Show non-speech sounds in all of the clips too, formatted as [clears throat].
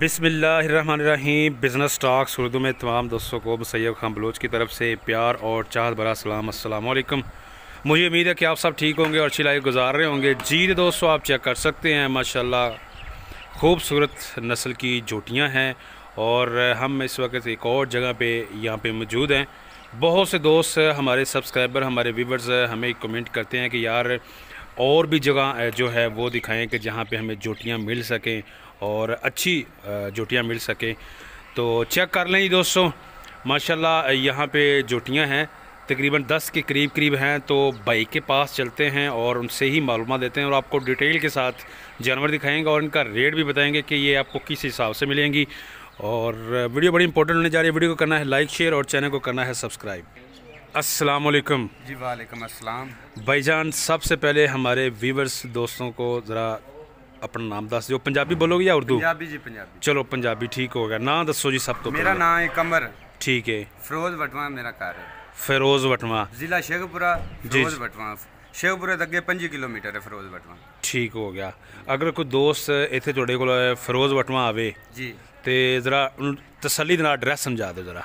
बिसमीम business stocks Urdu में तमाम दोस्तों को सैद खान बलोच की तरफ से प्यार और चाहत बरा सलाम असलकम मुझे उम्मीद है कि आप सब ठीक होंगे और अच्छी लाइफ गुजार रहे होंगे जी दोस्तों आप चेक कर सकते हैं माशाल्लाह खूबसूरत नस्ल की जोटियां हैं और हम इस वक्त एक और जगह पे यहाँ पे मौजूद हैं बहुत से दोस्त हमारे सब्सक्राइबर हमारे व्यूवर्स हमें कमेंट करते हैं कि यार और भी जगह जो है वो दिखाएं कि जहाँ पे हमें जोटियाँ मिल सकें और अच्छी जोटियाँ मिल सकें तो चेक कर लें दोस्तों माशाल्लाह यहाँ पे जोटियाँ हैं तकरीबन 10 के करीब करीब हैं तो बाइक के पास चलते हैं और उनसे ही मालूम देते हैं और आपको डिटेल के साथ जानवर दिखाएंगे और इनका रेट भी बताएंगे कि ये आपको किस हिसाब से मिलेंगी और वीडियो बड़ी इंपॉर्टेंट होने जा रही है वीडियो को करना है लाइक शेयर और चैनल को करना है सब्सक्राइब अस्सलाम वालेकुम जी वालेकुम अस्सलाम भाईजान सबसे पहले हमारे व्यूवर्स दोस्तों को ज़रा ਆਪਣਾ ਨਾਮ ਦੱਸ ਦਿਓ ਪੰਜਾਬੀ ਬੋਲੋਗੇ ਜਾਂ ਉਰਦੂ ਪੰਜਾਬੀ ਜੀ ਪੰਜਾਬੀ ਚਲੋ ਪੰਜਾਬੀ ਠੀਕ ਹੋ ਗਿਆ ਨਾਂ ਦੱਸੋ ਜੀ ਸਭ ਤੋਂ ਮੇਰਾ ਪਹਿਲਾਂ ਨਾਮ ਹੈ ਕਮਰ ਠੀਕ ਹੈ ਫਿਰੋਜ਼ ਵਟਵਾ ਮੇਰਾ ਘਰ ਹੈ ਫਿਰੋਜ਼ ਵਟਵਾ ਜ਼ਿਲ੍ਹਾ ਸ਼ੇਖਪੁਰਾ ਫਿਰੋਜ਼ ਵਟਵਾ ਸ਼ੇਖਪੁਰੇ ਦੇ ਅੱਗੇ 5 ਕਿਲੋਮੀਟਰ ਹੈ ਫਿਰੋਜ਼ ਵਟਵਾ ਠੀਕ ਹੋ ਗਿਆ ਅਗਰ ਕੋਈ ਦੋਸਤ ਇੱਥੇ ਤੁਹਾਡੇ ਕੋਲ ਫਿਰੋਜ਼ ਵਟਵਾ ਆਵੇ ਜੀ ਤੇ ਜ਼ਰਾ ਤਸੱਲੀ ਦੇ ਨਾਲ ਐਡਰੈਸ ਸਮਝਾ ਦਿਓ ਜ਼ਰਾ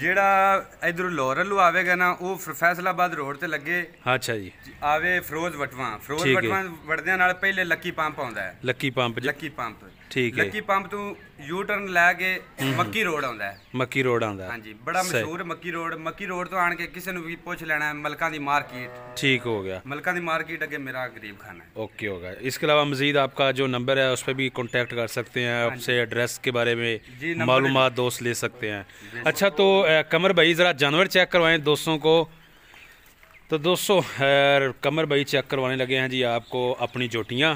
ਜਿਹੜਾ ਇਧਰ ਲੋਰਲ ਨੂੰ ਆਵੇਗਾ ਨਾ ਉਹ ਫੈਸਲਾਬਾਦ ਰੋਡ ਤੇ ਲੱਗੇ ਅੱਛਾ ਜੀ ਆਵੇ ਫਰੋਜ਼ ਵਟਵਾ ਫਰੋਜ਼ ਵਟਵਾ ਵੜਦਿਆਂ ਨਾਲ ਪਹਿਲੇ ਲੱਕੀ ਪੰਪ ਆਉਂਦਾ ਹੈ lucky pump ji lucky pump ਠੀਕ ਹੈ ਲੱਕੀ ਪੰਪ ਤੋਂ ਯੂ ਟਰਨ ਲੈ ਕੇ ਮੱਕੀ ਰੋਡ ਆਉਂਦਾ ਹੈ ਮੱਕੀ ਰੋਡ ਆਉਂਦਾ ਹਾਂਜੀ ਬੜਾ ਮਸ਼ਹੂਰ ਮੱਕੀ ਰੋਡ ਮੱਕੀ ਰੋਡ ਤੋਂ ਆਣ ਕੇ ਕਿਸੇ ਨੂੰ ਵੀ ਪੁੱਛ ਲੈਣਾ ਮਲਕਾਂ ਦੀ ਮਾਰਕੀਟ ਠੀਕ ਹੋ गया मलका दी मार्केट अगे मेरा गरीब खाना है ओके होगा इसके अलावा मजीद आपका जो नंबर है उस पर भी कॉन्टेक्ट कर सकते हैं आपसे एड्रेस के बारे में मालूम दोस्त ले सकते हैं अच्छा तो आ, कमर भाई ज़रा जानवर चेक करवाएं दोस्तों को तो दोस्तों कमर भाई चेक करवाने लगे हैं जी आपको अपनी जोटियाँ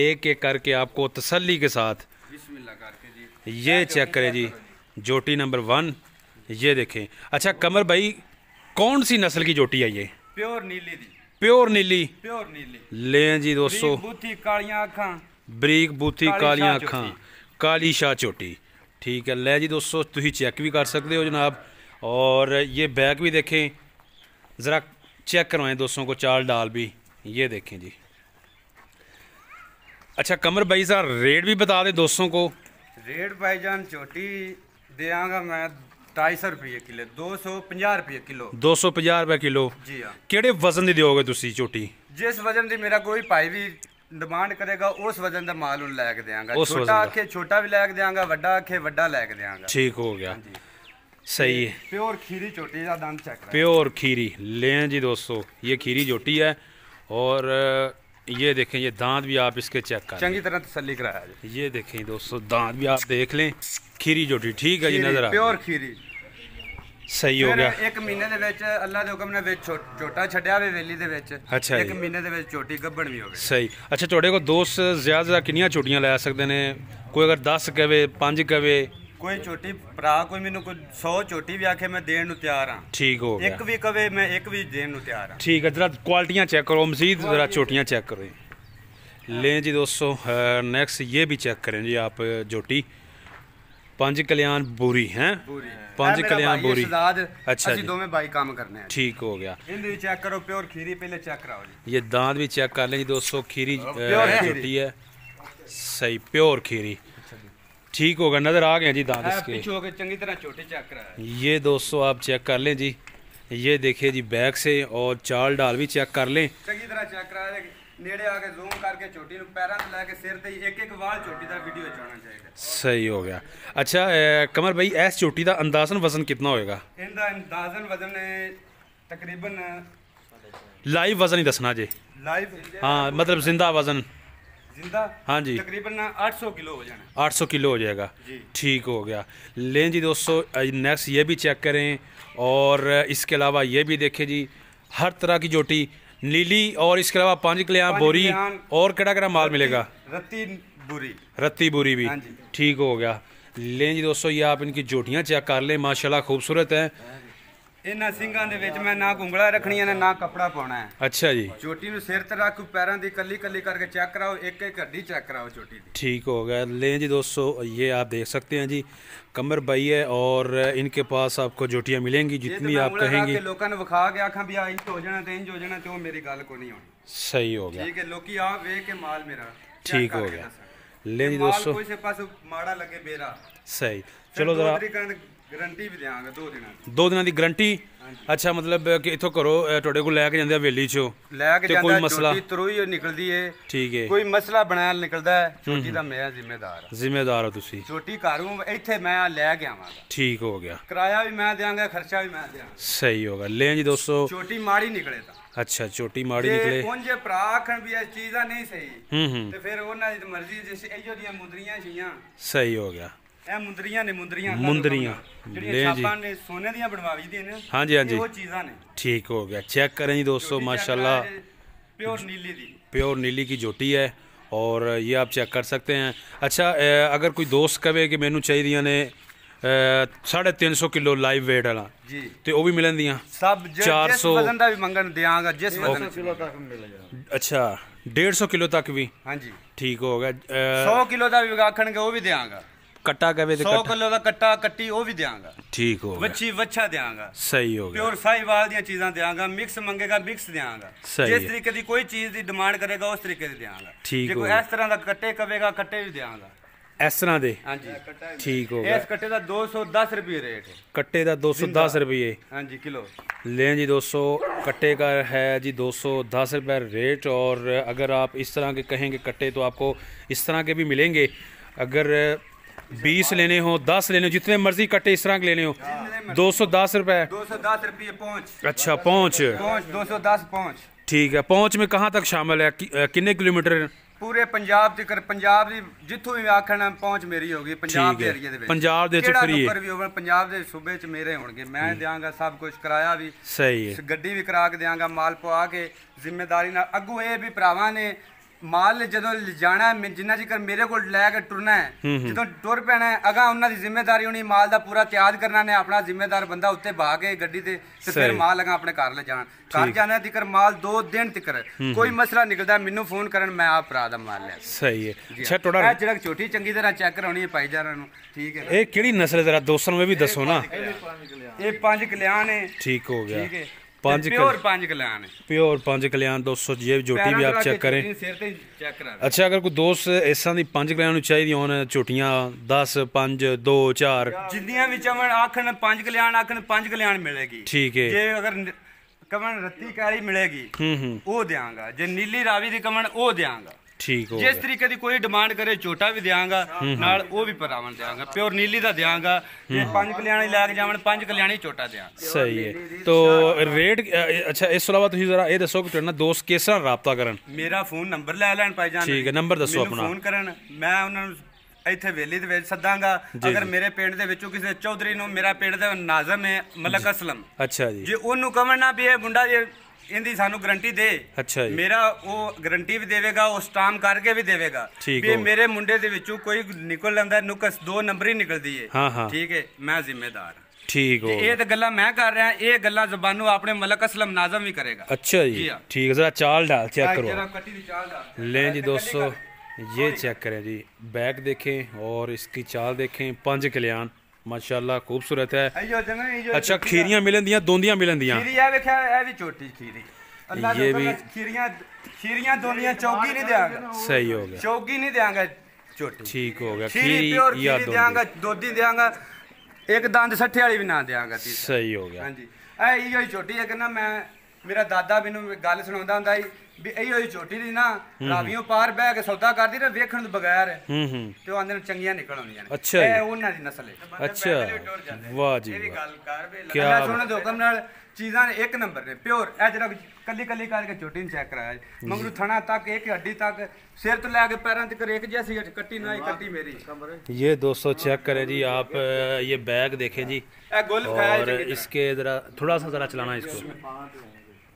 एक एक करके आपको तसल्ली के साथ ये चेक करें जी जोटी नंबर वन ये देखें अच्छा कमर भाई कौन सी नस्ल की जोटी है ये प्योर नीली दी प्योर नीली प्योर नीली ले जी दोस्तों बरीक बूथी कालिया अखा काली शाह चोटी ठीक है ले जी दोस्तों तुम चेक भी कर सकते हो जनाब और ये बैग भी देखें ज़रा चेक करवाएं दोस्तों को चाल डाल भी ये देखें जी अच्छा कमर भाई साहब रेट भी बता दें दोस्तों को रेट भाईजान छोटी देंगा मैं ढाई सौ रुपये किलो दो सौ पंजा रुपये किलो दो सौ पंजा रुपये किलो जी हाँ ਕਿਹੜੇ ਵਜ਼ਨ ਦੀ ਦਿਓਗੇ ਤੁਸੀਂ ਝੋਟੀ ਜਿਸ ਵਜਨ ਦੀ ਮੇਰਾ ਕੋਈ ਭਾਈ ਵੀ ਡਿਮਾਂਡ ਕਰੇਗਾ ਉਸ ਵਜਨ ਦਾ ਮਾਲ ਉਹਨੂੰ ਲੈ ਕੇ ਦੇਵਾਂਗਾ ਉਸ ਵਜ਼ਨ ਛੋਟਾ ਦਾ। ਆਖੇ ਛੋਟਾ ਵੀ ਲੈ ਕੇ ਦੇਵਾਂਗਾ ਵੱਡਾ ਆਖੇ ਵੱਡਾ ਲੈ ਕੇ ਦੇਵਾਂਗਾ ਠੀਕ ਹੋ ਗਿਆ सही है ਪਿਓਰ ਖੀਰੀ ਚੋਟੀ ਦਾ ਦੰਦ ਚੱਕ ਰਿਹਾ प्योर खीरी लें जी दोस्तों ये खीरी झोटी है और अ, ये देखें ये दांत भी आप इसके चेक करें चंगी तरह तसली कराया ये देखें दोस्तों दांत भी आप देख लें खीरी जोटी ठीक है जी नजर आ प्योर खीरी ਸਹੀ ਹੋ ਗਿਆ ਇੱਕ ਮਹੀਨੇ ਦੇ ਵਿੱਚ ਅੱਲਾ ਦੇ ਹੁਕਮ ਨਾਲ ਵਿੱਚ ਛੋਟਾ ਛੱਡਿਆ ਵੇ ਵੇਲੀ ਦੇ ਵਿੱਚ ਅੱਛਾ ਇੱਕ ਮਹੀਨੇ ਦੇ ਵਿੱਚ ਛੋਟੀ ਗੱਬਣ ਵੀ ਹੋ ਗਈ ਸਹੀ ਅੱਛਾ ਤੁਹਾਡੇ ਕੋਲ ਦੋਸਤ ਜ਼ਿਆਦਾ ਜ਼ਿਆਦਾ ਕਿੰਨੀਆਂ ਛੋਟੀਆਂ ਲੈ ਸਕਦੇ ਨੇ ਕੋਈ ਅਗਰ 10 ਕਵੇ 5 ਕਵੇ ਕੋਈ ਛੋਟੀ ਭਰਾ ਕੋਈ ਮੈਨੂੰ ਕੋਈ 100 ਛੋਟੀ ਵੀ ਆਖੇ ਮੈਂ ਦੇਣ ਨੂੰ ਤਿਆਰ ਹਾਂ ਠੀਕ ਹੋ ਗਿਆ ਇੱਕ ਵੀ ਕਵੇ ਮੈਂ ਇੱਕ ਵੀ ਦੇਣ ਨੂੰ ਤਿਆਰ ਹਾਂ ਠੀਕ ਹੈ ਜਰਾ क्वालिटीਆਂ ਚੈੱਕ ਕਰੋ ਮਜ਼ੀਦ ਜਰਾ लें जी दोस्तों नेक्स्ट ये भी चेक करें जी आप जोटी पंज कल्याण बोरी हैं पंज कल्याण बोरी अच्छा जी दोनों भाई काम करने हैं ठीक हो गया इन चेक करो प्योर खीरी पहले चेक कराओ जी ये दांत भी चेक कर लें जी दोस्तों खीरी जोटी है सही प्योर खीरी ठीक होगा नज़र आ गए जी दांत इसके चंगी तरह छोटे चेक करा ये दोस्तों आप चेक कर लें जी ये देखिए जी बैक से और चाल डाल भी चेक कर लें चंगी तरह चेक करा ਨੇੜੇ ਆ ਕੇ ਜ਼ੂਮ ਕਰਕੇ ਛੋਟੀ ਨੂੰ ਪੈਰਾਂ ਤੋਂ ਲੈ ਕੇ ਸਿਰ ਤੇ ਇੱਕ ਇੱਕ ਵਾਲ ਛੋਟੀ ਦਾ ਵੀਡੀਓ ਚਾਹਣਾ ਚਾਹੀਦਾ ਸਹੀ ਹੋ ਗਿਆ ਅੱਛਾ ਕਮਰ ਭਾਈ ਇਸ ਛੋਟੀ ਦਾ ਅੰਦਾਜ਼ਨ ਵਜ਼ਨ ਕਿੰਨਾ ਹੋਏਗਾ ਇਹਦਾ ਅੰਦਾਜ਼ਨ ਵਜ਼ਨ ਤਕਰੀਬਨ ਲਾਈਵ ਵਜ਼ਨ ਹੀ ਦੱਸਣਾ ਜੇ ਲਾਈਵ ਹਾਂ ਮਤਲਬ ਜ਼ਿੰਦਾ ਵਜ਼ਨ जिंदा हाँ जी तकरीबन 800 किलो हो जाना 800 किलो हो जाएगा ठीक हो गया लें जी दोस्तों नेक्स्ट ये भी चेक करें और इसके अलावा ये भी देखें जी हर तरह की जोटी नीली और इसके अलावा पानी कल्याण बोरी और कड़ा कड़ा माल मिलेगा रत्ती बुरी रत्ती बुरी भी ठीक हो गया लें जी दोस्तों ये आप इनकी जोटियाँ चेक कर लें माशाल्लाह खूबसूरत हैं ਇਹਨਾਂ ਸਿੰਘਾਂ ਦੇ ਵਿੱਚ ਮੈਂ ਨਾ ਗੁੰਗਲਾ ਰੱਖਣੀਆਂ ਨੇ ਨਾ ਕਪੜਾ ਪਾਉਣਾ ਹੈ ਅੱਛਾ ਜੀ ਚੋਟੀ ਨੂੰ ਸਿਰ ਤੇ ਰੱਖ ਪੈਰਾਂ ਦੀ ਕੱਲੀ ਕੱਲੀ ਕਰਕੇ ਚੈੱਕ ਕਰਾਓ ਇੱਕ ਇੱਕ ਹੱਡੀ ਚੈੱਕ ਕਰਾਓ ਚੋਟੀ ਦੀ ठीक हो गया लें जी दोस्तों ये आप देख सकते हैं जी कमर बई है और इनके पास आपको जोटियाँ मिलेंगी जितनी आप कहेंगी ਲੋਕਾਂ ਨੂੰ ਵਿਖਾ ਕੇ ਆਖਾਂ ਵੀ ਆ ਇੰਜ ਹੋ ਜਾਣਾ ਤੇ ਇੰਜ ਹੋ ਜਾਣਾ ਤੇ ਉਹ ਮੇਰੀ ਗੱਲ ਕੋ ਨਹੀਂ ਹੋਣੀ सही हो गया ਠੀਕ ਹੈ ਲੋਕੀ ਆ ਵੇਖ ਕੇ ਮਾਲ ਮੇਰਾ check ठीक हो करके गया ਦੱਸਣ। लें जी माल दोस्तों कोई से पास माड़ा लगे बेरा सही चलो जरा चौधरी करण ਗਰੰਟੀ ਵੀ ਦੇਵਾਂਗੇ ਦੋ ਦਿਨਾਂ ਦੀ ਦੋ ਦਿਨਾਂ ਦੀ ਗਰੰਟੀ ਅੱਛਾ ਮਤਲਬ ਕਿ ਇਥੋਂ ਘਰੋਂ ਤੁਹਾਡੇ ਕੋਲ ਲੈ ਕੇ ਜਾਂਦੇ ਆ ਵੇਲੀ ਚੋਂ ਲੈ ਕੇ ਜਾਂਦਾ ਕੋਈ ਮਸਲਾ ਤਰੋਈ ਨਿਕਲਦੀ ਏ ਠੀਕ ਏ ਕੋਈ ਮਸਲਾ ਬਣਾਇਆ ਨਿਕਲਦਾ ਹੈ ਛੋਟੀ ਦਾ ਮੈਂ ਜ਼ਿੰਮੇਦਾਰ ਹਾਂ ਜ਼ਿੰਮੇਦਾਰ ਹੋ ਤੁਸੀਂ ਛੋਟੀ ਘਰੋਂ ਇੱਥੇ ਮੈਂ ਲੈ ਕੇ ਆਵਾਂਗਾ ਠੀਕ ਹੋ ਗਿਆ ਕਿਰਾਇਆ ਵੀ ਮੈਂ ਦੇਵਾਂਗਾ ਖਰਚਾ ਵੀ ਮੈਂ ਦੇਵਾਂਗਾ ਸਹੀ ਹੋਗਾ ਲੈ ਜੀ ਦੋਸਤੋ ਛੋਟੀ ਮਾੜੀ ਨਿਕਲੇ ਤਾਂ ਅੱਛਾ ਛੋਟੀ ਮਾੜੀ ਨਿਕਲੇ ਤੇ ਉਂਝ ਭਰਾ ਆਖਣ ਵੀ ਚੀਜ਼ ਦਾ ਨਹੀਂ ਸਹੀ ਹੂੰ ਹੂੰ ਤੇ ਫਿਰ ਉਹਨਾਂ ਦੀ ਮਰਜ਼ੀ ਜਿਸ ਇਹੋ ਦੀਆਂ ਮੁੰਦਰੀਆਂ ਛੀਆਂ ਸਹੀ ਹੋ ਗਿਆ ਇਹ ਮੁੰਦਰੀਆਂ ਨੇ ਮੁੰਦਰੀਆਂ ਮੁੰਦਰੀਆਂ ਜਿਹੜੀਆਂ ਛਾਪਾਂ ਨੇ ਸੋਨੇ ਦੀਆਂ ਬਣਵਾਈ ਦੀਆਂ ਨੇ ਹਾਂਜੀ ਹਾਂਜੀ ਉਹ ਚੀਜ਼ਾਂ ਨੇ ਠੀਕ ਹੋ ਗਿਆ ਚੈੱਕ ਕਰਾਂ ਜੀ ਦੋਸਤੋ ਮਾਸ਼ਾਅੱਲਾ ਪਿਓਰ ਨੀਲੀ ਦੀ ਪਿਓਰ ਨੀਲੀ ਕੀ ਜੋਟੀ ਹੈ ਔਰ ਇਹ ਆਪ ਚੈੱਕ ਕਰ ਸਕਤੇ ਹੈ ਅੱਛਾ ਅਗਰ ਕੋਈ ਦੋਸਤ ਕਵੇ ਕਿ ਮੈਨੂੰ ਚਾਹੀਦੀਆਂ ਨੇ 350 ਕਿਲੋ ਲਾਈਵ weight ਵਾਲਾ ਜੀ ਤੇ ਉਹ ਵੀ ਮਿਲਣਦੀਆਂ ਸਭ ਜਿਸ ਵਜ਼ਨ ਦਾ ਵੀ ਮੰਗਣ ਦਿਆਂਗਾ ਜਿਸ ਵਜ਼ਨ ਕਿਲੋ ਤੱਕ ਮਿਲੇਗਾ ਅੱਛਾ 150 ਕਿਲੋ ਤੱਕ ਵੀ ਹਾਂਜੀ ਠੀਕ ਹੋ ਗਿਆ 100 ਕਿਲੋ ਦਾ ਵੀ ਵਗਾਖਣਗੇ ਉਹ ਵੀ ਦਿਆਂਗਾ ਕੱਟਾ ਕਵੇ ਤੇ 100 ਕਿਲੋ ਦਾ ਕੱਟਾ ਕੱਟੀ ਉਹ ਵੀ ਦੇਵਾਂਗਾ ਠੀਕ ਹੋ ਗਿਆ ਵੱਛੀ ਵੱਛਾ ਦੇਵਾਂਗਾ ਸਹੀ ਹੋ ਗਿਆ ਪਿਓਰ ਸਾਈਵਾਲ ਦੀਆਂ ਚੀਜ਼ਾਂ ਦੇਵਾਂਗਾ ਮਿਕਸ ਮੰਗੇਗਾ ਮਿਕਸ ਦੇਵਾਂਗਾ ਜਿਸ ਤਰੀਕੇ ਦੀ ਕੋਈ ਚੀਜ਼ ਦੀ ਡਿਮਾਂਡ ਕਰੇਗਾ ਉਸ ਤਰੀਕੇ ਦੀ ਦੇਵਾਂਗਾ ਜੇ ਕੋਈ ਇਸ ਤਰ੍ਹਾਂ ਦਾ ਕੱਟੇ ਕਵੇਗਾ ਕੱਟੇ ਵੀ ਦੇਵਾਂਗਾ ਇਸ ਤਰ੍ਹਾਂ ਦੇ ਹਾਂਜੀ ਠੀਕ ਹੋ ਗਿਆ ਇਸ ਕੱਟੇ ਦਾ 210 रुपये रेट है कट्टे का 210 रुपये हाँ जी किलो लें जी दोस्तों कट्टे का है जी 210 रुपये रेट और अगर आप इस तरह के कहेंगे कट्टे तो आपको इस तरह के भी मिलेंगे अगर 20 लेने ਹੋ 10 लेने ਜਿੰਨੇ ਮਰਜ਼ੀ ਕੱਟੇ ਇਸ ਤਰ੍ਹਾਂ तरह के लेने हो दो सौ दस रुपए दो ਪਹੁੰਚ दस रुपये पहुँच ਠੀਕ ਹੈ ਪਹੁੰਚ ਮੇ ਕਹਾਂ ਤੱਕ ਸ਼ਾਮਲ ਹੈ ਕਿੰਨੇ ਕਿਲੋਮੀਟਰ ਪੂਰੇ ਪੰਜਾਬ ਦੇ ਕਰ ਪੰਜਾਬ ਦੀ ਜਿੱਥੋਂ ਵੀ ਆਖਣਾ ਪਹੁੰਚ ਮੇਰੀ ਹੋਗੀ ਪੰਜਾਬ ਦੇ ਏਰੀਆ ਦੇ ਵਿੱਚ ਪੰਜਾਬ ਦੇ ਵਿੱਚ ਫਰੀ ਹੈ ਨੰਬਰ ਵੀ ਹੋਵੇ ਪੰਜਾਬ ਦੇ ਸੂਬੇ ਚ ਮੇਰੇ ਹੋਣਗੇ ਮੈਂ ਦਿਆਂਗਾ ਸਭ ਕੁਝ ਕਰਾਇਆ ਵੀ ਸਹੀ ਹੈ ਗੱਡੀ ਵੀ ਕਰਾ ਕੇ ਦਿਆਂਗਾ ਮਾਲ ਪਵਾ ਕੇ ਜ਼ਿੰਮੇਦਾਰੀ ਨਾਲ ਅੱਗੋਂ ਇਹ ਵੀ ਭਰਾਵਾਂ ਨੇ ਮਾਲ ਜਦੋਂ ਲਿਜਾਣਾ ਮੈਂ ਜਿੰਨਾ ਜਿਕਰ ਮੇਰੇ ਕੋਲ ਲੈ ਕੇ ਟੁਰਨਾ ਹੈ ਜਦੋਂ ਟੁਰ ਪੈਣਾ ਅਗਾ ਉਹਨਾਂ ਦੀ ਜ਼ਿੰਮੇਵਾਰੀ ਹੋਣੀ ਮਾਲ ਦਾ ਪੂਰਾ ਤਿਆਰ ਕਰਨਾ ਨੇ ਆਪਣਾ ਜ਼ਿੰਮੇਦਾਰ ਬੰਦਾ ਉੱਤੇ ਬਾ ਕੇ ਗੱਡੀ ਤੇ ਤੇ ਫਿਰ ਮਾਲ ਲਗਾ ਆਪਣੇ ਘਰ ਲੈ ਜਾਣ ਘਰ ਜਾਣਾ ਜਿਕਰ ਮਾਲ 2 ਦਿਨ ਤਿਕਰ ਕੋਈ ਮਸਲਾ ਨਿਕਲਦਾ ਮੈਨੂੰ ਫੋਨ ਕਰਨ ਮੈਂ ਆਪ ਰਾਦ ਦਾ ਮਾਲ ਲੈ ਸਹੀ ਹੈ ਅੱਛਾ ਟੋੜਾ ਇਹ ਜਿਹੜਾ ਛੋਟੀ ਚੰਗੀ ਤਰ੍ਹਾਂ ਚੈੱਕ ਕਰਾਉਣੀ ਹੈ ਭਾਈਚਾਰਾਂ ਨੂੰ ਠੀਕ ਹੈ ਇਹ ਕਿਹੜੀ ਨਸਲ ਹੈ ਜ਼ਰਾ ਦੋਸਤਾਂ ਨੂੰ ਵੀ ਦੱਸੋ ਨਾ ਇਹ ਪੰਜ ਕਲਿਆਣ ਹੈ ਠੀਕ ਹੋ ਗਿਆ ਠੀਕ ਹੈ ਪੰਜ ਪਿਓਰ ਪੰਜ ਕਲਿਆਣ ਪਿਓਰ ਪੰਜ ਕਲਿਆਣ 200 ਜੋਟੀ ਵੀ ਆਪ ਚੈੱਕ ਕਰੇ ਅੱਛਾ ਅਗਰ ਕੋਈ ਦੋਸਤ ਇਸਾਂ ਦੀ ਪੰਜ ਕਲਿਆਣ ਨੂੰ ਚਾਹੀਦੀ ਹੋਣ ਝੋਟੀਆਂ 10 5 2 4 ਜਿੰਦੀਆਂ ਵਿੱਚ ਅਮਨ ਆਖਣ ਪੰਜ ਕਲਿਆਣ ਆਖਣ ਪੰਜ ਕਲਿਆਣ ਮਿਲੇਗੀ ਠੀਕ ਹੈ ਜੇ ਅਗਰ ਕਮਣ ਕਮਨ ਰੱਤੀ ਕਾਲੀ ਮਿਲੇਗੀ ਹੂੰ ਹੂੰ ਉਹ ਦਿਆਂਗਾ ਜੇ ਨੀਲੀ ਰਾਵੀ ਦੀ ਕਮਨ ਉਹ ਦਿਆਂਗਾ ਠੀਕ ਹੋ ਜਿਸ ਤਰੀਕੇ ਦੀ ਕੋਈ ਡਿਮਾਂਡ ਕਰੇ ਛੋਟਾ ਵੀ ਦਿਆਂਗਾ ਨਾਲ ਉਹ ਵੀ ਪਰਾਵਣ ਦਿਆਂਗਾ ਪਿਓਰ ਨੀਲੀ ਦਾ ਦਿਆਂਗਾ ਜੇ ਪੰਜ ਕਲਿਆਣੀ ਲੈ ਕੇ ਜਾਵਣ ਪੰਜ ਕਲਿਆਣੀ ਛੋਟਾ ਦਿਆਂ ਸਹੀ ਹੈ ਤੋਂ ਰੇਟ ਅੱਛਾ ਇਸ ਤੋਂ ਇਲਾਵਾ ਤੁਸੀਂ ਜ਼ਰਾ ਇਹ ਦੱਸੋ ਕਿ ਤੁਹਾਡਾ ਦੋਸਤ ਕਿਸ ਤਰ੍ਹਾਂ ਰਾਬਤਾ ਕਰਨ ਮੇਰਾ ਫੋਨ ਨੰਬਰ ਲੈ ਲੈਣ ਪਾਈ ਜਾਣ ਠੀਕ ਹੈ ਨੰਬਰ ਦੱਸੋ ਆਪਣਾ ਫੋਨ ਕਰਨ ਮੈਂ ਉਹਨਾਂ ਨੂੰ ਇੱਥੇ ਵੇਲੇ ਦੇ ਵਿੱਚ ਸੱਦਾਂਗਾ ਅਗਰ ਮੇਰੇ ਪਿੰਡ ਦੇ ਵਿੱਚੋਂ ਕਿਸੇ ਚੌਧਰੀ ਨੂੰ ਮੇਰਾ ਪਿੰਡ ਦਾ ਨਾਜ਼ਮ ਹੈ ਮਲਕ ਅਸਲਮ ਅੱਛਾ ਜੀ ਜੇ ਉਹਨੂੰ ਕਹਣਾ ਵੀ ਇਹ ਮੁੰਡਾ ਜੇ ਇਹਦੀ ਸਾਨੂੰ ਗਰੰਟੀ ਦੇ ਅੱਛਾ ਜੀ ਮੇਰਾ ਉਹ ਗਰੰਟੀ ਵੀ ਦੇਵੇਗਾ ਉਹ ਸਟਾਮ ਕਰਕੇ ਵੀ ਦੇਵੇਗਾ ਵੀ ਮੇਰੇ ਮੁੰਡੇ ਦੇ ਵਿੱਚੋਂ ਕੋਈ ਨਿਕਲ ਲੈਂਦਾ ਨੁਕਸ ਦੋ ਨੰਬਰ ਹੀ ਨਿਕਲਦੀ ਹੈ ਠੀਕ ਹੈ ਮੈਂ ਜ਼ਿੰਮੇਦਾਰ ਠੀਕ ਹੋ ਇਹ ਤਾਂ ਗੱਲਾਂ ਮੈਂ ਕਰ ਰਿਹਾ ਇਹ ਗੱਲਾਂ ਜ਼ਬਾਨੂ ਆਪਣੇ ਮਲਕ ਅਸਲਮ ਨਾਜ਼ਮ ਵੀ ਕਰੇਗਾ ਅੱਛਾ ਜੀ ਠੀਕ ਹੈ ਜ਼ਰਾ ਚਾਲ ਡਾਲ ਚੈੱਕ ਕਰੋ ਜਰਾ ਕੱਟੀ ਦੀ ਚਾਲ डाल ले ਜੀ दोस्तों ये चेक करें जी ਦੇਖੇ देखें और इसकी ਚਾਲ देखें ਪੰਜ ਕਲਿਆਨ ਮਾਸ਼ਾਅੱਲਾ ਖੂਬਸੂਰਤ ਹੈ ਅੱਛਾ ਖੀਰੀਆਂ ਮਿਲਣ ਦੀਆਂ ਦੋਂਦੀਆਂ ਮਿਲਣ ਦੀਆਂ ਖੀਰੀ ਆ ਵੇਖਿਆ ਇਹ ਵੀ ਛੋਟੀ ਖੀਰੀ ਅੱਲਾ ਇਹ ਵੀ ਖੀਰੀਆਂ ਖੀਰੀਆਂ ਦੋਂਦੀਆਂ ਚੌਗੀ ਨਹੀਂ ਦਿਆਂਗਾ ਸਹੀ ਹੋ ਗਿਆ ਚੌਗੀ ਨਹੀਂ ਦਿਆਂਗਾ ਛੋਟੀ ਠੀਕ ਹੋ ਗਿਆ ਖੀਰੀ ਯਾ ਦੋਂਦੀ ਦਿਆਂਗਾ ਦੋਦੀ ਦਿਆਂਗਾ ਇੱਕ ਦੰਦ ਸੱਠੇ ਵਾਲੀ ਵੀ ਨਾ ਦਿਆਂਗਾ ਸਹੀ ਹੋ ਗਿਆ ਹਾਂਜੀ ਇਹ ਇਹੋ ਛੋਟੀ ਹੈ ਕਿ ਨਾ ਮੈਂ ਮੇਰਾ ਦਾਦਾ ਮੈਨੂੰ ਗੱਲ ਸੁਣਾਉਂਦਾ ਹੁੰਦਾ ਸੀ ਇਹੋ ਹੀ ਝੋਟੀ ਦੀ ਨਾ ਰਾਵੀਆਂ ਪਾਰ ਬਹਿ ਕੇ ਸੌਦਾ ਕਰਦੀ ਤੇ ਵੇਖਣ ਤੋਂ ਬਗੈਰ ਹੂੰ ਹੂੰ ਤੇ ਉਹ ਆਂਦੇ ਨੇ ਚੰਗੀਆਂ ਨਿਕਲ ਆਉਂਦੀਆਂ ਨੇ ਅੱਛਾ ਇਹ ਉਹਨਾਂ ਦੀ ਨਸਲ ਹੈ ਅੱਛਾ ਵਾਹ ਜੀ ਇਹ ਗੱਲ ਕਰ ਵੇ ਅੱਲਾ ਸੋਹਣੇ ਦੇ ਹੁਕਮ ਨਾਲ ਚੀਜ਼ਾਂ ਨੇ ਇੱਕ ਨੰਬਰ ਨੇ ਪਿਓਰ ਇਹ ਜਿਹੜਾ ਕੱਲੀ ਕੱਲੀ ਕਰਕੇ ਝੋਟੀ ਨੂੰ ਚੈੱਕ ਕਰਾਇਆ ਮੰਗਰੂ ਥਣਾ ਤੱਕ ਇੱਕ ਹੱਡੀ ਤੱਕ सिर तो लगे पैरों तक एक जैसी कट्टी ना कट्टी मेरी ये दोस्तों चेक करें जी आप ये बैग देखें जी और इसके जरा थोड़ा सा जरा चलाना इसको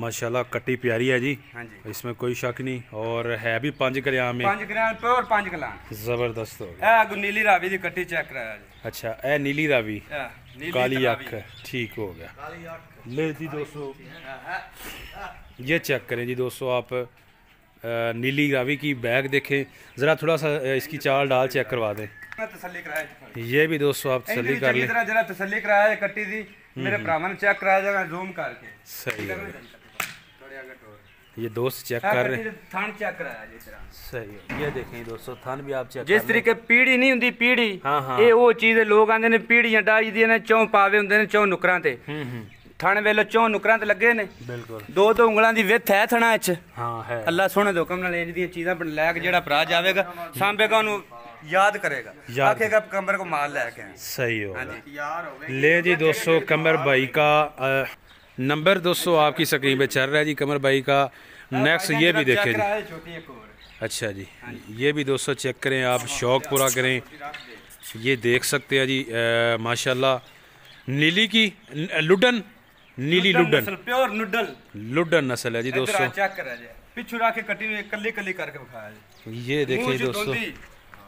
माशाल्लाह कट्टी प्यारी है जी हाँ जी इसमें कोई शक नहीं और है भी पांच ग्राम में पांच ग्राम प्योर पांच ग्राम जबरदस्त हो गया आ नीली रावी दी कट्टी चेक कराया जी अच्छा ए नीली रावी नीली तो काली आंख ठीक हो गया ले जी दोस्तों ये चेक करें जी दोस्तों आप नीली रावी की बैग देखें ज़रा थोड़ा सा इसकी चाल डाल चेक करवा दें ये भी दोस्तों आप तसली कर लें जरा तसली कराया कट्टी दी मेरे हम्म, हम्म। ब्राह्मण चेक कराया जरा जूम करके सही ये दोस्त चेक कर रहे हैं थान चेक कराया जिस तरह सही है ये देखें दोस्तों थान भी आप चेक ਜਿਸ ਤਰੀਕੇ ਪੀੜੀ ਨਹੀਂ ਹੁੰਦੀ ਪੀੜੀ ਹਾਂ, ਹਾਂ। ਇਹ ਉਹ ਚੀਜ਼ ਹੈ, ਲੋਕ ਆਂਦੇ ਨੇ ਪੀੜੀਆਂ ਡਾਹ ਦੀਆਂ ਨੇ ਚੌਂ ਪਾਵੇ ਹੁੰਦੇ ਨੇ ਚੌਂ ਨੁਕਰਾਂ ਤੇ ਹੂੰ ਹੂੰ ਥਣ ਵੇਲੇ ਚੋਂ ਨੁਕਰਾਂ ਤੇ ਲੱਗੇ ਨੇ ਬਿਲਕੁਲ ਦੋ ਦੋ ਉਂਗਲਾਂ ਦੀ ਵਿੱਥ ਹੈ ਥਣਾ ਵਿੱਚ ਹਾਂ ਹੈ ਅੱਲਾ ਸੋਹਣੇ ਦੇ ਹੁਕਮ ਨਾਲ ਇਹ ਜਿਹੜੀਆਂ ਚੀਜ਼ਾਂ ਬਣ- ਲੈ ਕੇ ਜਿਹੜਾ ਭਰਾ ਜਾਵੇਗਾ ਸਾਂਭੇਗਾ ਉਹਨੂੰ ਯਾਦ ਕਰੇਗਾ ਯਾਦ ਆਖੇਗਾ ਕਮਰ ਕੋ ਮਾਲ ਲੈ ਕੇ ਆਏ। ਸही हो ਯਾਰ ਹੋਵੇ ਲੈ ਜੀ ਦੋਸਤੋ भाई ਭਾਈ ਕਾ नंबर दोस्तों आपकी स्क्रीन पे चल रहा है जी कमर भाई का नेक्स्ट ये भी देखें जी अच्छा हाँ जी ये भी दोस्तों चेक करें आप हाँ शौक पूरा करें ये देख सकते हैं जी माशाल्लाह नीली की लुडन नीली लुडन प्योर नूडल लुडन नस्ल है जी दोस्तों चेक करा जाए पिछुड़ा के कटी कली कली करके ये देखिए दोस्तों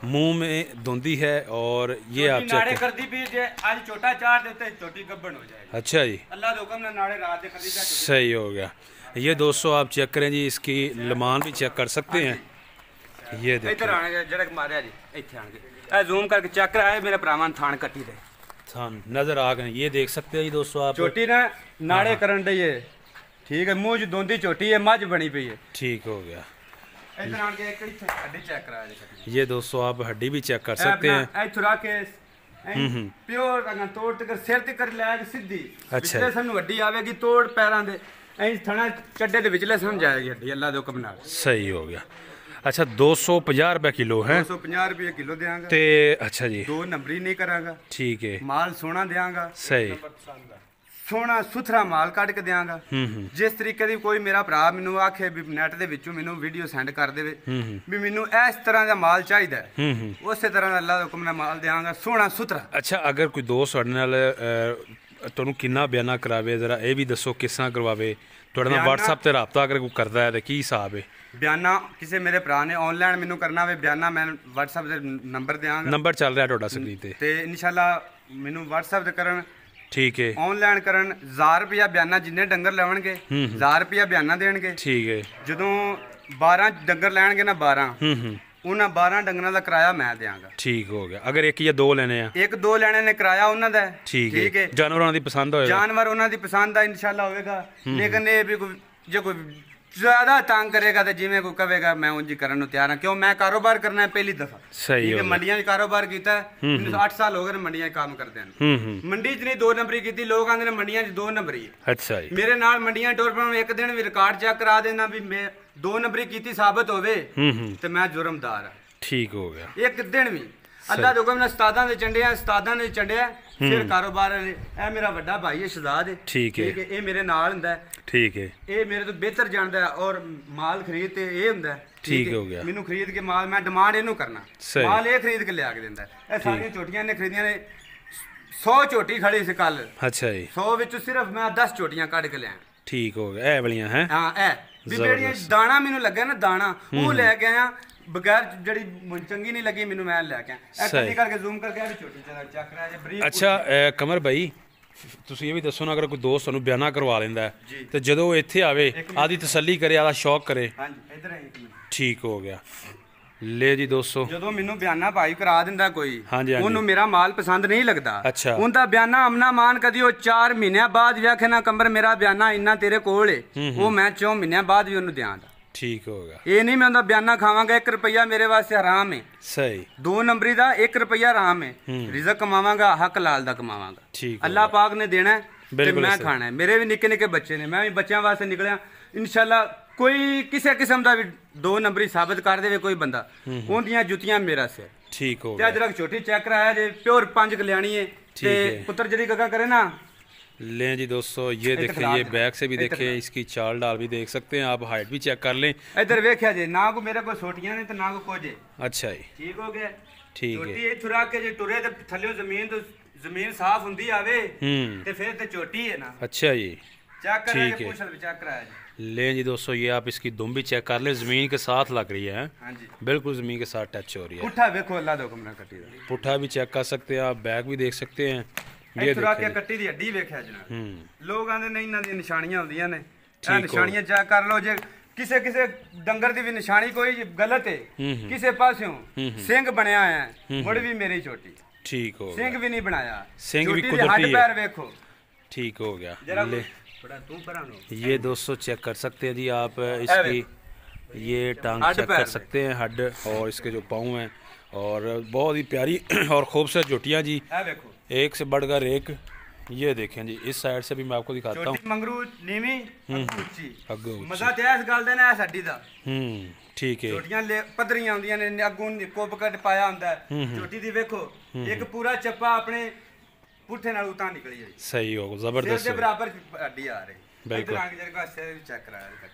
मुंह में धुंधी है और ये आप चेक कर दी भी जे आज छोटा चार देते छोटी गबन हो जाएगी अच्छा जी अल्लाह के हुक्म ने नाड़े रात दे खरीदा सही हो गया ये दोस्तों आप चेक करें जी इसकी लमान भी चेक कर सकते हाँ हैं ये देखो इधर आने जड़क मारिया जी इथे आने जूम करके चेक कराए मेरे भरावान थान कटी दे थान नजर आ गए ये देख सकते हैं जी दोस्तों आप छोटी ना नाड़े करण दे ये ठीक है मुंह जो धुंधी छोटी है मज बनी पई है ठीक हो गया इतना आके एक हड्डी चेक करा ये दोस्तों आप हड्डी भी चेक कर सकते हैं थोड़ा के ਪਿਓਰ ਅਗਾਂ ਤੋੜ ਤੇ ਸਿਰ ਤੇ ਕਰ ਲੈ ਸਿੱਧੀ ਵਿਚਲੇ ਸਾਨੂੰ ਹੱਡੀ ਆਵੇਗੀ ਤੋੜ ਪੈਰਾਂ ਦੇ ਐਂ ਥਣਾ ਚੱਡੇ ਦੇ ਵਿਚਲੇ ਸਾਨੂੰ ਜਾਏਗੀ ਹੱਡੀ ਅੱਲਾ ਦੇ ਹੁਕਮ ਨਾਲ ਸਹੀ ਹੋ ਗਿਆ ਅੱਛਾ 250 ਰੁਪਏ ਕਿਲੋ ਹੈ 250 ਰੁਪਏ ਕਿਲੋ ਦੇਾਂਗਾ ਤੇ ਅੱਛਾ ਜੀ ਦੋ ਨੰਬਰੀ ਨਹੀਂ ਕਰਾਂਗਾ ਠੀਕ ਹੈ ਮਾਲ ਸੋਨਾ ਦੇਾਂਗਾ ਸਹੀ ਸੋਨਾ ਸੁਥਰਾ ਮਾਲ ਕੱਢ ਕੇ ਦਿਆਂਗਾ ਜਿਸ ਤਰੀਕੇ ਦੀ ਕੋਈ ਮੇਰਾ ਭਰਾ ਮੈਨੂੰ ਆਖੇ ਵੀ ਨੈਟ ਦੇ ਵਿੱਚੋਂ ਮੈਨੂੰ ਵੀਡੀਓ ਸੈਂਡ ਕਰ ਦੇਵੇ ਵੀ ਮੈਨੂੰ ਇਸ ਤਰ੍ਹਾਂ ਦਾ ਮਾਲ ਚਾਹੀਦਾ ਉਸੇ ਤਰ੍ਹਾਂ ਦਾ ਅੱਲਾਹ ਦੇ ਹੁਕਮ ਨਾਲ ਮਾਲ ਦਿਆਂਗਾ ਸੋਨਾ ਸੁਥਰਾ ਅੱਛਾ ਅਗਰ ਕੋਈ ਦੋਸਤ ਸਾਡੇ ਨਾਲ ਤੁਹਾਨੂੰ ਕਿੰਨਾ ਬਿਆਨਾ ਕਰਾਵੇ ਜ਼ਰਾ ਇਹ ਵੀ ਦੱਸੋ ਕਿਸ ਤਰ੍ਹਾਂ ਕਰਵਾਵੇ ਤੁਹਾਡੇ ਨਾਲ WhatsApp ਤੇ ਰਾਬਤਾ ਕਰ ਕੋ ਕਰਦਾ ਹੈ ਤੇ ਕੀ ਹਿਸਾਬ ਹੈ ਬਿਆਨਾ ਕਿਸੇ ਮੇਰੇ ਭਰਾ ਨੇ ਆਨਲਾਈਨ ਮੈਨੂੰ ਕਰਨਾ ਹੋਵੇ ਬਿਆਨਾ ਮੈਂ WhatsApp ਦੇ ਨੰਬਰ ਦਿਆਂਗਾ ਨੰਬਰ ਚੱਲ ਰਿਹਾ ਤੁਹਾਡਾ ਸਕਰੀਨ ਤੇ ਤੇ ਇਨਸ਼ਾਅੱਲਾ ਮੈਨੂੰ WhatsApp ਤੇ ਕਰਨ ਠੀਕ ਹੈ ਆਨਲਾਈਨ ਕਰਨ 1000 ਰੁਪਿਆ ਬਿਆਨਾ ਜਿੰਨੇ ਡੰਗਰ ਲੈਣਗੇ 1000 ਰੁਪਿਆ ਬਿਆਨਾ ਦੇਣਗੇ ਠੀਕ ਹੈ ਜਦੋਂ 12 ਡੰਗਰ ਲੈਣਗੇ ਨਾ 12 ਹੂੰ ਹੂੰ ਉਹਨਾਂ 12 ਡੰਗਰਾਂ ਦਾ ਕਿਰਾਇਆ ਮੈਂ ਦੇਵਾਂਗਾ ਠੀਕ ਹੋ ਗਿਆ ਅਗਰ ਇੱਕ ਜਾਂ ਦੋ ਲੈਣੇ ਆ ਇੱਕ ਦੋ ਲੈਣੇ ਨੇ ਕਿਰਾਇਆ ਉਹਨਾਂ ਦਾ ਠੀਕ ਹੈ ਜਾਨਵਰ ਉਹਨਾਂ ਦੀ ਪਸੰਦ ਹੋਏਗਾ ਜਾਨਵਰ ਉਹਨਾਂ ਦੀ ਪਸੰਦ ਦਾ ਇਨਸ਼ਾਅੱਲਾ ਹੋਵੇਗਾ ਲੇਕਿਨ ਇਹ ਵੀ ਕੋਈ ਜੇ ਕੋਈ ਜ਼ਿਆਦਾ ਤੰਗ ਕਰੇਗਾ ਤੇ ਜਿਵੇਂ ਕੋਈ ਕਹੇਗਾ ਮੈਂ ਉਂਝ ਕਰਨ ਨੂੰ ਤਿਆਰ ਹਾਂ ਕਿਉਂ ਮੈਂ ਕਾਰੋਬਾਰ ਕਰਨਾ ਹੈ ਪਹਿਲੀ ਦਫਾ ਸਹੀ ਹੈ ਮੰਡੀਆਂ 'ਚ ਕਾਰੋਬਾਰ ਕੀਤਾ ਮੈਨੂੰ 8 ਸਾਲ ਹੋ ਗਏ ਨੇ ਮੰਡੀਆਂ 'ਚ ਕੰਮ ਕਰਦੇ ਆਂ ਮੰਡੀ 'ਚ ਨਹੀਂ ਦੋ ਨੰਬਰੀ ਕੀਤੀ ਲੋਕ ਆਂਦੇ ਨੇ ਮੰਡੀਆਂ 'ਚ ਦੋ ਨੰਬਰੀ ਅੱਛਾ ਜੀ ਮੇਰੇ ਨਾਲ ਮੰਡੀਆਂ ਟੋਰ ਪਰ ਇੱਕ ਦਿਨ ਵੀ ਰਿਕਾਰਡ ਚੈੱਕ ਕਰਾ ਦੇਣਾ ਵੀ ਮੈਂ ਦੋ ਨੰਬਰੀ ਕੀਤੀ ਸਾਬਤ ਹੋਵੇ ਤੇ ਮੈਂ ਜੁਰਮਦਾਰ ਆ ਠੀਕ ਹੋ ਗਿਆ ਇੱਕ ਦਿਨ ਵੀ ਅੱਲਾ ਜੋਗਮ ਨੇ ਉਸਤਾਦਾਂ ਦੇ ਚੰਡਿਆ ਉਸਤਾਦਾਂ ਨੇ ਚੰਡਿਆ ਫਿਰ ਕਾਰੋਬਾਰ ਇਹ ਮੇਰਾ ਵੱਡਾ ਭਾਈ ਹੈ ਸ਼ਹਜ਼ਾਦ ਹੈ ਠੀਕ ਹੈ ਇਹ ਮੇਰੇ ਨਾਲ ਹੁੰਦਾ ਠੀਕ ਹੈ ਇਹ ਮੇਰੇ ਤੋਂ ਬਿਹਤਰ ਜਾਣਦਾ ਔਰ ਮਾਲ ਖਰੀਦ ਤੇ ਇਹ ਹੁੰਦਾ ਠੀਕ ਹੋ ਗਿਆ ਮੈਨੂੰ ਖਰੀਦ ਕੇ ਮਾਲ ਮੈਂ ਡਿਮਾਂਡ ਇਹਨੂੰ ਕਰਨਾ ਮਾਲ ਇਹ ਖਰੀਦ ਕੇ ਲਿਆ ਕੇ ਦਿੰਦਾ ਇਹ ਸਾਰੀਆਂ ਛੋਟੀਆਂ ਨੇ ਖਰੀਦੀਆਂ ਨੇ 100 ਛੋਟੀ ਖੜੀ ਸੀ ਕੱਲ ਅੱਛਾ ਜੀ 100 ਵਿੱਚੋਂ ਸਿਰਫ ਮੈਂ 10 ਛੋਟੀਆਂ ਕੱਢ ਕੇ ਲਿਆ ਠੀਕ ਹੋ ਗਿਆ ਇਹ ਵਾਲੀਆਂ ਹੈ ਹਾਂ ਇਹ ਵੀ ਬੇੜੀਆਂ ਦਾਣਾ ਮੈਨੂੰ ਲੱਗਿਆ ਨਾ ਦਾਣਾ ਉਹ ਲੈ ਕੇ ਆਇਆ ਬਗੈਰ ਜਿਹੜੀ ਚੰਗੀ ਨਹੀਂ ਲੱਗੀ ਮੈਨੂੰ ਮੈਂ ਲੈ ਕੇ ਆਇਆ ਇਹ ਸਹੀ। ਕਰਕੇ ਜ਼ੂਮ ਕਰਕੇ ਇਹ ਛੋਟੀ ਜਿਹੀ ਚੱਕ ਰਿਹਾ ਜੇ ਬਰੀਕ ਅੱਛਾ ਕਮਰ ਭਾਈ ਤੁਸੀਂ ਇਹ ਵੀ ਦੱਸੋ ਨਾ ਅਗਰ ਕੋਈ ਦੋਸਤ ਤੁਹਾਨੂੰ ਬਿਆਨਾ ਕਰਵਾ ਲੈਂਦਾ ਤੇ ਜਦੋਂ ਉਹ ਇੱਥੇ ਆਵੇ ਆਦੀ ਤਸੱਲੀ ਕਰੇ ਆਦਾ ਸ਼ੌਕ ਕਰੇ ਹਾਂਜੀ ਇਧਰ ਆਈ ਇੱਕ ਮਿੰਟ ਠੀਕ ਹੋ ਗਿਆ ਲੈ ਜੀ ਦੋਸਤੋ ਜਦੋਂ ਮੈਨੂੰ ਬਿਆਨਾ ਭਾਈ ਕਰਾ ਦਿੰਦਾ ਕੋਈ ਉਹਨੂੰ ਮੇਰਾ ਮਾਲ ਪਸੰਦ ਨਹੀਂ ਲੱਗਦਾ ਅੱਛਾ। ਉਹਦਾ ਬਿਆਨਾ ਅਮਨਾ ਮਾਨ ਕਦੀ ਉਹ 4 ਮਹੀਨਿਆਂ ਬਾਅਦ ਵਿਆਖੇ ਨਾ ਕੰਬਰ ਮੇਰਾ ਬਿਆਨਾ ਇੰਨਾ ਤੇਰੇ ਕੋਲ ਏ ਉਹ ਮੈਂ 4 ਮਹੀਨਿਆਂ ਬਾਅਦ ਵੀ ਉਹਨੂੰ ਦਿਆਂਦਾ ਠੀਕ ਹੋਗਾ ਇਹ ਨਹੀਂ ਮੈਂ ਉਹਦਾ ਬਿਆਨਾ ਖਾਵਾਂਗਾ 1 ਰੁਪਿਆ ਮੇਰੇ ਵਾਸਤੇ ਹਰਾਮ ਹੈ ਸਹੀ ਦੋ ਨੰਬਰੀ ਦਾ 1 ਰੁਪਿਆ ਹਰਾਮ ਹੈ ਰਿਜ਼ਕ ਕਮਾਵਾਂਗਾ ਹੱਕ ਲਾਲ ਦਾ ਕਮਾਵਾਂਗਾ ਠੀਕ ਅੱਲਾਹ ਪਾਕ ਨੇ ਦੇਣਾ ਤੇ ਮੈਂ ਖਾਣਾ ਹੈ ਮੇਰੇ ਵੀ ਨਿੱਕੇ ਨਿੱਕੇ ਬੱਚੇ ਨੇ ਮੈਂ ਵੀ ਬੱਚਿਆਂ ਵਾਸਤੇ ਨਿਕਲਿਆ ਇਨਸ਼ਾਅੱਲਾ ਕੋਈ ਕਿਸੇ ਕਿਸਮ ਦਾ ਵੀ ਦੋ ਨੰਬਰੀ ਸਾਬਤ ਕਰ ਦੇਵੇ ਕੋਈ ਬੰਦਾ ਉਹਦੀਆਂ ਜੁੱਤੀਆਂ ਮੇਰਾ ਸਿਰ ਠੀਕ ਹੋ ਗਿਆ ਤੇ ਅਜਰਕ ਛੋਟੀ ਚੈੱਕ ਕਰਾਇਆ ਜੇ ਪਿਓਰ ਪੰਜ ਕਲਿਆਣੀ ਹੈ ਤੇ ਪੁੱਤਰ ਜਿਹੜੀ ਗੱਗਾ ਕਰੇ ਨਾ लें जी दोस्तों ये देखें ये बैक से भी देखें इसकी चाल डाल भी देख सकते हैं आप हाइट भी चेक कर लें इधर देखा जी ना को मेरे को सोटियां ने तो ना को कोजे अच्छा जी ठीक हो गया ठीक है छोटी छुरा के जे टुरे ते तो थल्ले जमीन तो जमीन साफ हुंदी आवे हम्म ते फिर ते छोटी है ना अच्छा जी चेक कर ठीक है चेक कराया जी लें जी दोस्तों ये आप इसकी दुम भी चेक कर ले जमीन के साथ लग रही है हाँ जी बिल्कुल जमीन के साथ टच हो रही है पुट्ठा देखो अल्लाह दो कमरा कटी पुट्ठा भी चेक कर सकते हैं आप बैग भी देख सकते हैं ਇਥੋਂ ਕੇ ਕੱਟੀ ਦੀ ਹੱਡੀ ਵੇਖਿਆ ਜਨਾਬ ਲੋਕ ਆਂਦੇ ਨੇ ਇਹਨਾਂ ਦੀਆਂ ਨਿਸ਼ਾਨੀਆਂ ਹੁੰਦੀਆਂ ਨੇ ਇਹ ਨਿਸ਼ਾਨੀਆਂ ਚੈੱਕ ਕਰ ਲਓ ਜੇ ਕਿਸੇ ਕਿਸੇ ਡੰਗਰ ਦੀ ਵੀ ਨਿਸ਼ਾਨੀ ਕੋਈ ਗਲਤ ਹੈ ਕਿਸੇ ਪਾਸਿਓਂ ਸਿੰਘ ਬਣਿਆ ਹੈ ਮੁੜ ਵੀ ਮੇਰੀ ਛੋਟੀ ਠੀਕ ਹੋ ਸਿੰਘ ਵੀ ਨਹੀਂ ਬਣਾਇਆ ਸਿੰਘ ਵੀ ਕੁਦਰਤੀ ਹੱਡ ਪੈਰ ਵੇਖੋ ठीक हो गया ले ये दोस्तों चेक कर सकते हैं जी आप इसकी ये टांग चेक कर सकते हैं हड और इसके जो पाँव हैं और बहुत ही प्यारी और खूबसूरत जोटियाँ जी एक से बढ़कर एक ये देखें जी इस साइड से भी मैं आपको दिखाता हूँ मंगरू नीवी ਅੱਗੋਂ ਉੱਚੀ। ਮਜ਼ਾ ਤੇ ਇਸ ਗੱਲ ਦਾ ਨਾ ਦਾ ਹੂੰ ਠੀਕ ਹੈ ਛੋਟੀਆਂ ਲੈ- ਪੱਧਰੀਆਂ ਹੁੰਦੀਆਂ ਨੇ ਅੱਗੋਂ ਕੋਪ ਕੱਟ ਪਾਇਆ ਹੁੰਦਾ ਛੋਟੀ ਦੀ ਵੇਖੋ ਇੱਕ ਪੂਰਾ ਚੱਪਾ ਆਪਣੇ ਪੁੱਠੇ ਨਾਲ ਉਤਾਂ ਨਿਕਲੀ ਜਾਈ ਸਹੀ ਹੋ ਜ਼ਬਰਦਸਤ ਦੇ ਬਰਾਬਰ ਅੱਡੀ ਆ ਰਹੀ बिल्कुल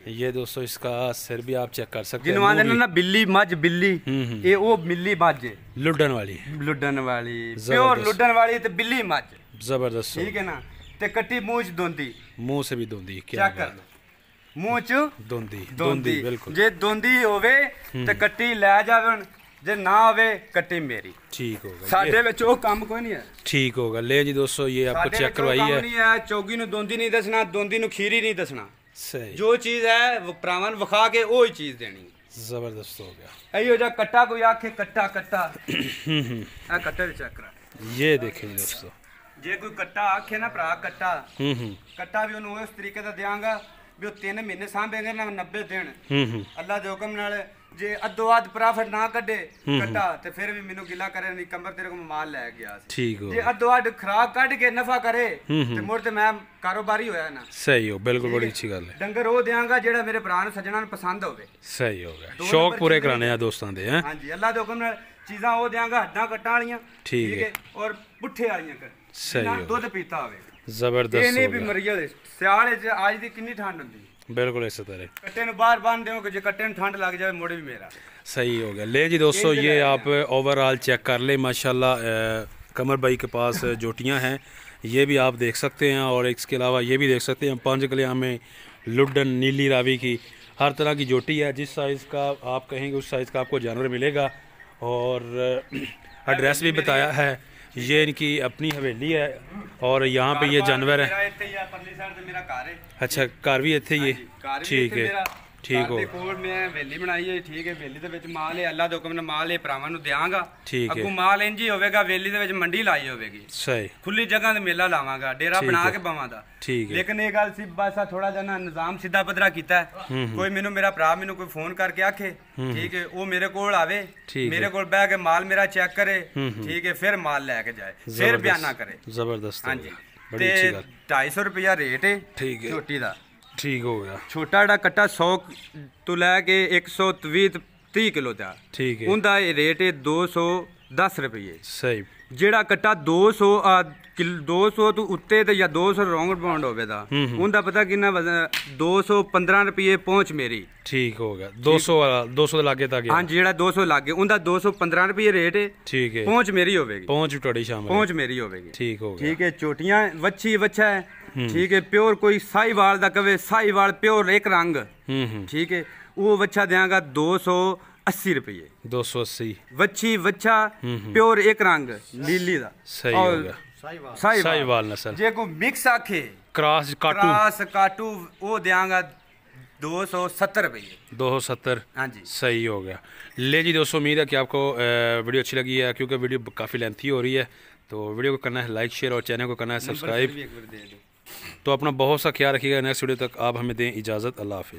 ये दोस्तों इसका सिर भी आप चेक कर सकते हैं ना बिल्ली मज बिल्ली हम्म, हम्म। ये वो बिल्ली मज लुडन वाली लुडन वाली प्योर लुडन वाली तो बिल्ली मज जबरदस्त ठीक है ना ते कटी मुंह धोंदी मुंह से भी धोंदी क्या चेक कर मुंह च धोंदी धोंदी बिल्कुल जे धोंदी होवे ते हम्म। कटी ले जावन ਜੇ ਨਾ ਆਵੇ ਕੱਟੀ ਮੇਰੀ ਠੀਕ ਹੋ ਗਿਆ ਸਾਡੇ ਵਿੱਚ ਉਹ ਕੰਮ ਕੋਈ ਨਹੀਂ ਹੈ ਠੀਕ ਹੋ ਗਿਆ ਲੈ ਜੀ ਦੋਸਤੋ ਇਹ ਆਪਾਂ ਚੈੱਕ ਕਰਵਾਈ ਹੈ ਨਹੀਂ ਹੈ ਚੌਗੀ ਨੂੰ ਦੋਂਦੀ ਨਹੀਂ ਦੱਸਣਾ ਦੋਂਦੀ ਨੂੰ ਖੀਰੀ ਨਹੀਂ ਦੱਸਣਾ ਸਹੀ ਜੋ ਚੀਜ਼ ਹੈ ਪ੍ਰਾਵਨ ਵਿਖਾ ਕੇ ਉਹ ਹੀ ਚੀਜ਼ ਦੇਣੀ ਜ਼ਬਰਦਸਤ ਹੋ ਗਿਆ ਇਹੋ ਜਿਹਾ ਕੱਟਾ ਕੋਈ ਆਖੇ ਕੱਟਾ ਕੱਟਾ ਆ ਕੱਟੇ ਚੈੱਕ ਕਰਾ ਇਹ ਦੇਖੇ ਜੀ ਦੋਸਤੋ ਜੇ ਕੋਈ ਕੱਟਾ ਆਖੇ ਨਾ ਭਰਾ ਕੱਟਾ ਹੂੰ ਹੂੰ ਕੱਟਾ ਵੀ ਉਹਨੂੰ ਉਸ ਤਰੀਕੇ ਦਾ ਦੇਵਾਂਗਾ ਵੀ ਉਹ 3 ਮਹੀਨੇ ਸਾਂਭੇਗਾ ਨਾ 90 ਦਿਨ ਹੂੰ ਹੂੰ ਅੱਲਾ ਦੇ ਹੁਕਮ ਨਾਲ ਜੇ ਅੱਧੋ ਅੱਧ ਪ੍ਰੋਫਿਟ ਨਾ ਕੱਢੇ ਕੱਟਾ ਤੇ ਫਿਰ ਵੀ ਮੈਨੂੰ ਗਿਲਾ ਕਰੇ ਨਹੀਂ ਕੰਬਰ ਤੇਰੇ ਕੋਲ ਮਾਲ ਲੈ ਗਿਆ ਸੀ ਠੀਕ ਹੋ ਜੇ ਅੱਧੋ ਅੱਧ ਖਰਾਕ ਕੱਢ ਕੇ ਨਫਾ ਕਰੇ ਤੇ ਮੁੜ ਤੇ ਮੈਂ ਕਾਰੋਬਾਰੀ ਹੋਇਆ ਨਾ ਸਹੀ ਹੋ ਬਿਲਕੁਲ ਬੜੀ ਅੱਛੀ ਗੱਲ ਹੈ ਡੰਗਰ ਉਹ ਦੇਵਾਂਗਾ ਜਿਹੜਾ ਮੇਰੇ ਭਰਾ ਨੂੰ ਸੱਜਣਾ ਨੂੰ ਪਸੰਦ ਹੋਵੇ ਸਹੀ ਹੋ ਗਿਆ ਸ਼ੌਕ ਪੂਰੇ ਕਰਾਣੇ ਆ ਦੋਸਤਾਂ ਦੇ ਹਾਂ ਹਾਂਜੀ ਅੱਲਾ ਦੇ ਹੁਕਮ ਨਾਲ ਚੀਜ਼ਾਂ ਉਹ ਦੇਵਾਂਗਾ ਹੱਡਾਂ ਕੱਟਾਂ ਵਾਲੀਆਂ ਠੀਕ ਹੈ ਔਰ ਪੁੱਠੇ ਵਾਲੀਆਂ ਕਰ ਸਹੀ ਹੋ ਦੁੱਧ ਪੀਤਾ ਹੋਵੇ ਜ਼ਬਰਦਸਤ ਇਹ ਨਹੀਂ ਵੀ ਮਰੀਆ ਦੇ ਸਿਆਲ ਅੱਜ ਦੀ ਕਿੰਨੀ ਠੰਡ ਹੁੰਦੀ बिल्कुल इस तरह कट्टे बाहर बांध दो जो कट्टे ठंड लग जाए मुड़े भी मेरा सही हो गया ले जी दोस्तों ये आप ओवरऑल चेक कर ले माशाल्लाह कमर भाई के पास जोटियां हैं ये भी आप देख सकते हैं और इसके अलावा ये भी देख सकते हैं पंच कलिया में लुडन नीली रावी की हर तरह की जोटी है जिस साइज़ का आप कहेंगे उस साइज़ का आपको जानवर मिलेगा और एड्रेस [clears throat] भी बताया है ये इनकी अपनी हवेली है और यहाँ पे ये जानवर है अच्छा कार भी इतने हाँ ठीक है ਠੀਕ ਹੋ ਕੋਲ ਮੈਂ ਵੇਲੀ ਬਣਾਈ ਹੈ ਠੀਕ ਹੈ ਵੇਲੀ ਦੇ ਵਿੱਚ ਮਾਲ ਹੈ ਅੱਲਾ ਦੇ ਹੁਕਮ ਨਾਲ ਮਾਲ ਹੈ ਭਰਾਵਾਂ ਨੂੰ ਦਿਆਂਗਾ ਅੱਗੂ ਮਾਲ ਇੰਜ ਹੀ ਹੋਵੇਗਾ ਵੇਲੀ ਦੇ ਵਿੱਚ ਮੰਡੀ ਲਾਈ ਹੋਵੇਗੀ ਸਹੀ ਖੁੱਲੀ ਜਗ੍ਹਾ ਤੇ ਮੇਲਾ ਲਾਵਾਂਗਾ ਡੇਰਾ ਬਣਾ ਕੇ ਪਾਵਾਂ ਦਾ ਠੀਕ ਹੈ ਲੇਕਿਨ ਇਹ ਗੱਲ ਸੀ ਬਸ ਥੋੜਾ ਜਨਾ ਨਿਜ਼ਾਮ ਸਿੱਧਾ ਪਦਰਾ ਕੀਤਾ ਕੋਈ ਮੈਨੂੰ ਮੇਰਾ ਭਰਾ ਮੈਨੂੰ ਕੋਈ ਫੋਨ ਕਰਕੇ ਆਖੇ ਠੀਕ ਹੈ ਉਹ ਮੇਰੇ ਕੋਲ ਆਵੇ ਮੇਰੇ ਕੋਲ ਬਹਿ ਕੇ ਮਾਲ ਮੇਰਾ ਚੈੱਕ ਕਰੇ ਠੀਕ ਹੈ ਫਿਰ ਮਾਲ ਲੈ ਕੇ ਜਾਏ ਫਿਰ ਬਿਆਨਾ ਕਰੇ ਜ਼ਬਰਦਸਤ ਹਾਂਜੀ ਬੜੀ ਤੇ 250 ਰੁਪਿਆ ਰੇਟ ਹੈ ਠੀਕ ਹੈ ਛੋਟੀ ਦਾ ਠੀਕ ਹੋ ਗਿਆ ਛੋਟਾ ਜਿਹੜਾ ਕੱਟਾ 100 ਤੋਂ ਲੈ ਕੇ 120 30 ਕਿਲੋ ਦਾ ਠੀਕ ਹੈ ਉਹਦਾ ਇਹ ਰੇਟ ਹੈ 210 ਰੁਪਏ ਸਹੀ ਜਿਹੜਾ ਕੱਟਾ 200 200 ਤੋਂ ਉੱਤੇ ਤੇ ਜਾਂ 200 ਰੌਂਗ ਬਾਉਂਡ ਦਾ ਉਹਦਾ ਪਤਾ ਕਿੰਨਾ 215 ਰੁਪਏ ਪਹੁੰਚ ਮੇਰੀ ਠੀਕ ਹੋ ਗਿਆ 200 ਵਾਲਾ 200 ਦੇ ਲਾਗੇ ਤਾਂ ਗਿਆ ਹਾਂ ਜਿਹੜਾ 200 ਲਾਗੇ ਉਹਦਾ 215 ਰੁਪਏ ਰੇਟ ਹੈ ਠੀਕ ਹੈ ਪਹੁੰਚ ਮੇਰੀ ਹੋਵੇਗੀ ਪਹੁੰਚ ਟੋੜੀ ਸ਼ਾਮ ਪਹੁੰਚ ਮੇਰੀ ਹੋਵੇਗੀ ਠੀਕ ਹੋ ਗਿਆ ਠੀਕ ਹੈ ਚੋਟੀਆਂ ਵੱਛੀ ਵੱਛਾ ਹੈ ਠੀਕ ਹੈ ਪਿਓਰ ਕੋਈ ਸਾਈਵਾਲ ਦਾ ਕਵੇ ਸਾਈਵਾਲ ਪਿਓਰ ਇੱਕ ਰੰਗ ਠੀਕ ਹੈ ਉਹ ਵੱਛਾ ਦੇਵਾਂਗਾ 280 ਰੁਪਏ 280 ਵੱਛੀ ਵੱਛਾ ਪਿਓਰ ਇੱਕ ਰੰਗ ਨੀਲੀ ਦਾ ਸਹੀ ਹੋਗਾ ਸਾਈਵਾਲ ਨਸਲ ਜੇ ਕੋ ਮਿਕਸ ਆਖੇ ਕ੍ਰਾਸ ਕਾਟੂ ਕ੍ਰਾਸ ਕਾਟੂ ਉਹ ਦੇਵਾਂਗਾ 270 रुपये 270 हाँ जी सही हो गया ले जी दोस्तों उम्मीद है कि आपको वीडियो अच्छी लगी है क्योंकि वीडियो काफ़ी लेंथी हो रही है तो वीडियो को करना है लाइक शेयर और चैनल को करना है सब्सक्राइब तो अपना बहुत सा ख्याल रखिएगा नेक्स्ट वीडियो तक आप हमें दें इजाज़त अल्लाह हाफि